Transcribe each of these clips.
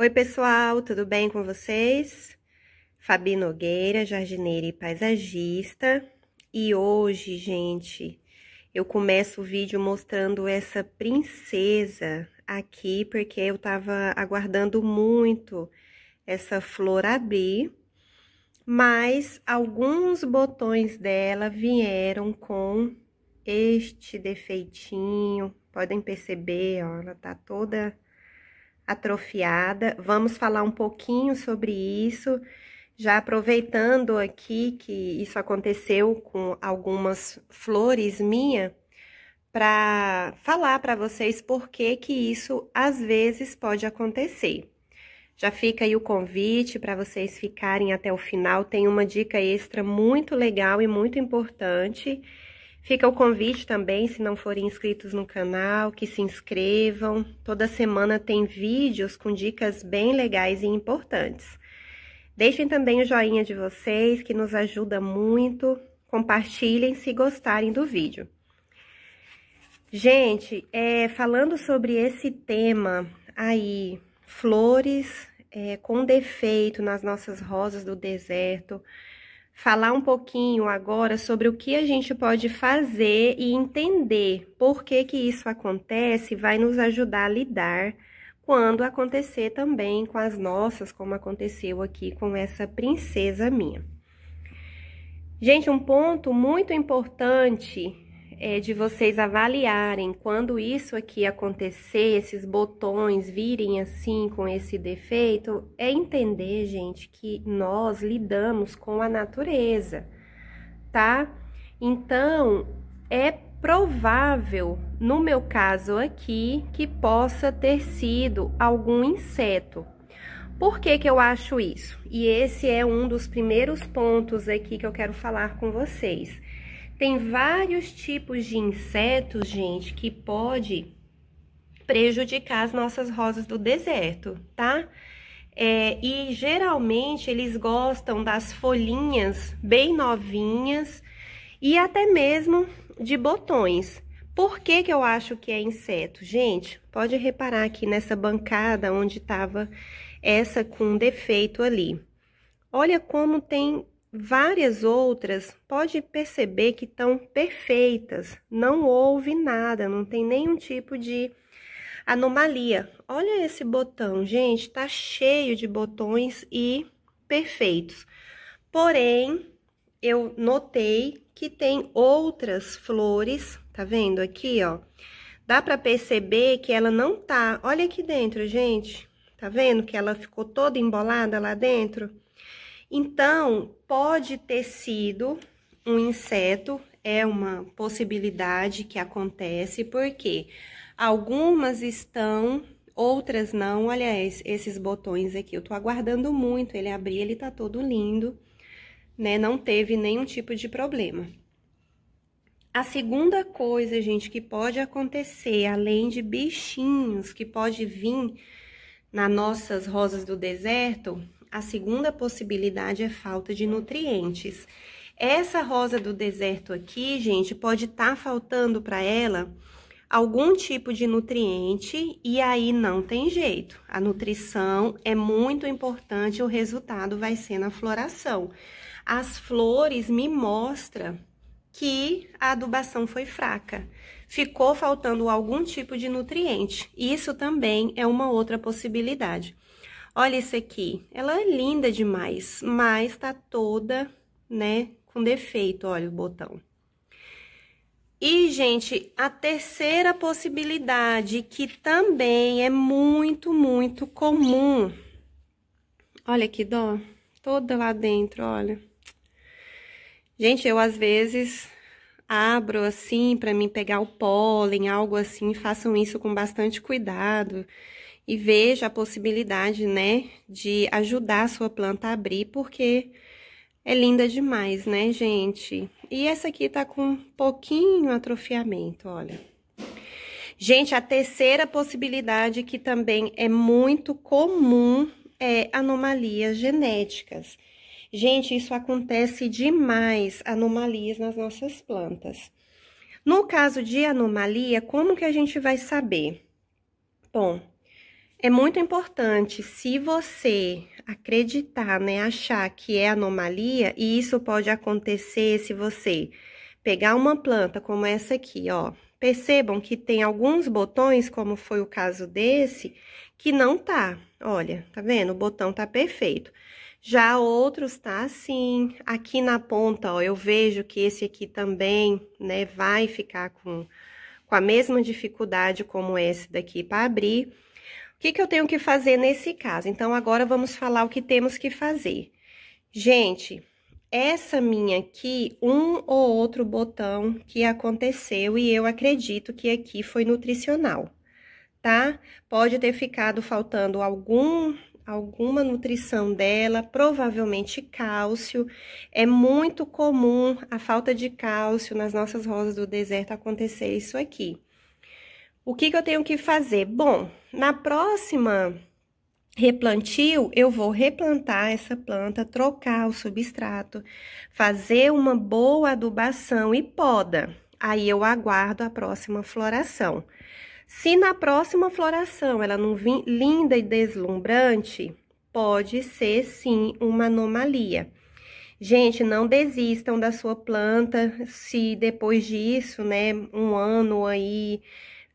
Oi, pessoal, tudo bem com vocês? Fabi Nogueira, jardineira e paisagista. E hoje, gente, eu começo o vídeo mostrando essa princesa aqui, porque eu tava aguardando muito essa flor abrir, mas alguns botões dela vieram com este defeitinho. Podem perceber, ó, ela tá toda atrofiada. Vamos falar um pouquinho sobre isso, já aproveitando aqui que isso aconteceu com algumas flores minha para falar para vocês por que que isso às vezes pode acontecer. Já fica aí o convite para vocês ficarem até o final, tem uma dica extra muito legal e muito importante Fica o convite também, se não forem inscritos no canal, que se inscrevam. Toda semana tem vídeos com dicas bem legais e importantes. Deixem também o joinha de vocês, que nos ajuda muito. Compartilhem se gostarem do vídeo. Gente, é, falando sobre esse tema aí, flores é, com defeito nas nossas rosas do deserto, falar um pouquinho agora sobre o que a gente pode fazer e entender por que que isso acontece vai nos ajudar a lidar quando acontecer também com as nossas, como aconteceu aqui com essa princesa minha. Gente, um ponto muito importante é de vocês avaliarem quando isso aqui acontecer, esses botões virem assim com esse defeito, é entender, gente, que nós lidamos com a natureza, tá? Então, é provável, no meu caso aqui, que possa ter sido algum inseto. Por que que eu acho isso? E esse é um dos primeiros pontos aqui que eu quero falar com vocês. Tem vários tipos de insetos, gente, que pode prejudicar as nossas rosas do deserto, tá? É, e geralmente eles gostam das folhinhas bem novinhas e até mesmo de botões. Por que, que eu acho que é inseto? Gente, pode reparar aqui nessa bancada onde estava essa com defeito ali. Olha como tem várias outras, pode perceber que estão perfeitas, não houve nada, não tem nenhum tipo de anomalia. Olha esse botão, gente, tá cheio de botões e perfeitos. Porém, eu notei que tem outras flores, tá vendo aqui, ó? Dá pra perceber que ela não tá, olha aqui dentro, gente, tá vendo que ela ficou toda embolada lá dentro? Então, pode ter sido um inseto, é uma possibilidade que acontece, porque algumas estão, outras não. Aliás, esses botões aqui eu tô aguardando muito, ele abrir, ele tá todo lindo, né? Não teve nenhum tipo de problema. A segunda coisa, gente, que pode acontecer, além de bichinhos que pode vir nas nossas rosas do deserto, a segunda possibilidade é falta de nutrientes. Essa rosa do deserto aqui, gente, pode estar tá faltando para ela algum tipo de nutriente e aí não tem jeito. A nutrição é muito importante, o resultado vai ser na floração. As flores me mostram que a adubação foi fraca. Ficou faltando algum tipo de nutriente. Isso também é uma outra possibilidade. Olha isso aqui, ela é linda demais, mas tá toda, né, com defeito, olha o botão. E, gente, a terceira possibilidade, que também é muito, muito comum. Olha que dó, toda lá dentro, olha. Gente, eu às vezes abro assim para mim pegar o pólen, algo assim, façam isso com bastante cuidado. Cuidado e veja a possibilidade, né, de ajudar a sua planta a abrir, porque é linda demais, né, gente? E essa aqui tá com um pouquinho atrofiamento, olha. Gente, a terceira possibilidade que também é muito comum é anomalias genéticas. Gente, isso acontece demais, anomalias nas nossas plantas. No caso de anomalia, como que a gente vai saber? Bom, é muito importante, se você acreditar, né, achar que é anomalia, e isso pode acontecer se você pegar uma planta como essa aqui, ó. Percebam que tem alguns botões, como foi o caso desse, que não tá. Olha, tá vendo? O botão tá perfeito. Já outros tá assim, aqui na ponta, ó, eu vejo que esse aqui também, né, vai ficar com, com a mesma dificuldade como esse daqui para abrir que, que eu tenho que fazer nesse caso? Então, agora vamos falar o que temos que fazer. Gente, essa minha aqui, um ou outro botão que aconteceu e eu acredito que aqui foi nutricional, tá? Pode ter ficado faltando algum alguma nutrição dela, provavelmente cálcio. É muito comum a falta de cálcio nas nossas rosas do deserto acontecer isso aqui. O que, que eu tenho que fazer? Bom, na próxima replantio, eu vou replantar essa planta, trocar o substrato, fazer uma boa adubação e poda. Aí eu aguardo a próxima floração. Se na próxima floração ela não vir linda e deslumbrante, pode ser sim uma anomalia. Gente, não desistam da sua planta se depois disso, né, um ano aí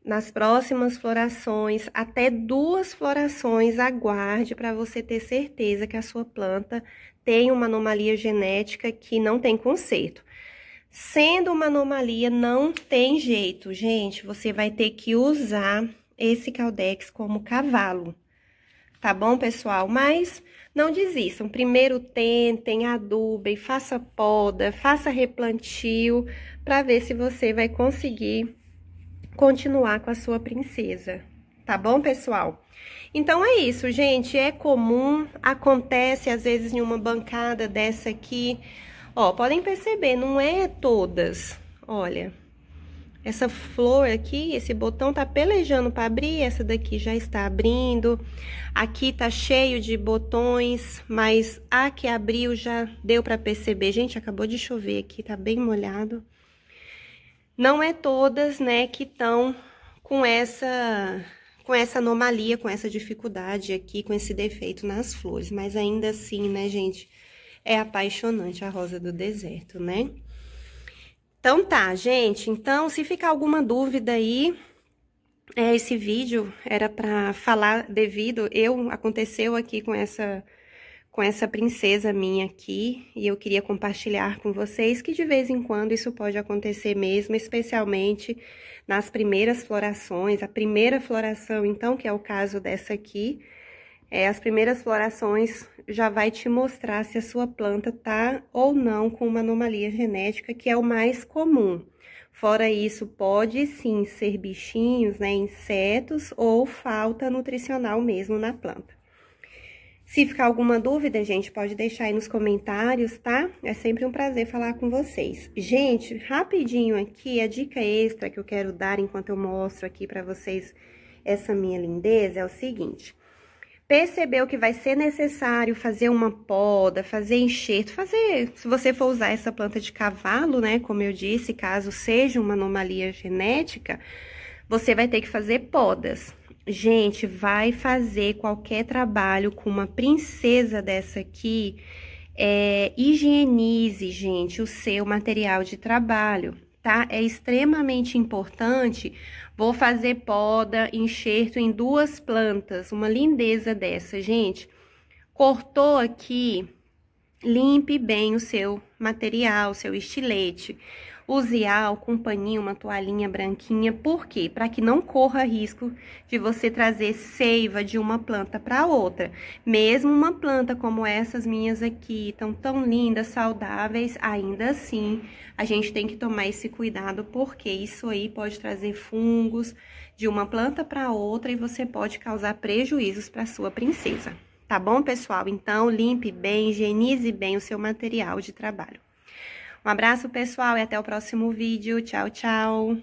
nas próximas florações, até duas florações, aguarde para você ter certeza que a sua planta tem uma anomalia genética que não tem conserto. Sendo uma anomalia, não tem jeito, gente. Você vai ter que usar esse caldex como cavalo, tá bom, pessoal? Mas não desistam. Primeiro tentem, adubem, faça poda, faça replantio, para ver se você vai conseguir continuar com a sua princesa, tá bom, pessoal? Então é isso, gente, é comum, acontece às vezes em uma bancada dessa aqui. Ó, podem perceber, não é todas. Olha, essa flor aqui, esse botão tá pelejando para abrir, essa daqui já está abrindo. Aqui tá cheio de botões, mas a que abriu já deu para perceber. Gente, acabou de chover aqui, tá bem molhado. Não é todas, né, que estão com essa com essa anomalia, com essa dificuldade aqui, com esse defeito nas flores, mas ainda assim, né, gente, é apaixonante a rosa do deserto, né? Então tá, gente, então se ficar alguma dúvida aí, é, esse vídeo era para falar devido, eu, aconteceu aqui com essa com essa princesa minha aqui e eu queria compartilhar com vocês que de vez em quando isso pode acontecer mesmo, especialmente nas primeiras florações, a primeira floração então, que é o caso dessa aqui, é, as primeiras florações já vai te mostrar se a sua planta tá ou não com uma anomalia genética, que é o mais comum. Fora isso, pode sim ser bichinhos, né, insetos ou falta nutricional mesmo na planta. Se ficar alguma dúvida, gente, pode deixar aí nos comentários, tá? É sempre um prazer falar com vocês. Gente, rapidinho aqui, a dica extra que eu quero dar enquanto eu mostro aqui pra vocês essa minha lindeza é o seguinte. Percebeu que vai ser necessário fazer uma poda, fazer enxerto, fazer... Se você for usar essa planta de cavalo, né, como eu disse, caso seja uma anomalia genética, você vai ter que fazer podas. Gente, vai fazer qualquer trabalho com uma princesa dessa aqui, é, higienize, gente, o seu material de trabalho, tá? É extremamente importante. Vou fazer poda, enxerto em duas plantas, uma lindeza dessa, gente. Cortou aqui, limpe bem o seu material, seu estilete. Use álcool, um paninho, uma toalhinha branquinha. Por quê? Para que não corra risco de você trazer seiva de uma planta para outra. Mesmo uma planta como essas minhas aqui, tão tão lindas, saudáveis, ainda assim, a gente tem que tomar esse cuidado porque isso aí pode trazer fungos de uma planta para outra e você pode causar prejuízos para sua princesa. Tá bom, pessoal? Então, limpe bem, higienize bem o seu material de trabalho. Um abraço, pessoal, e até o próximo vídeo. Tchau, tchau!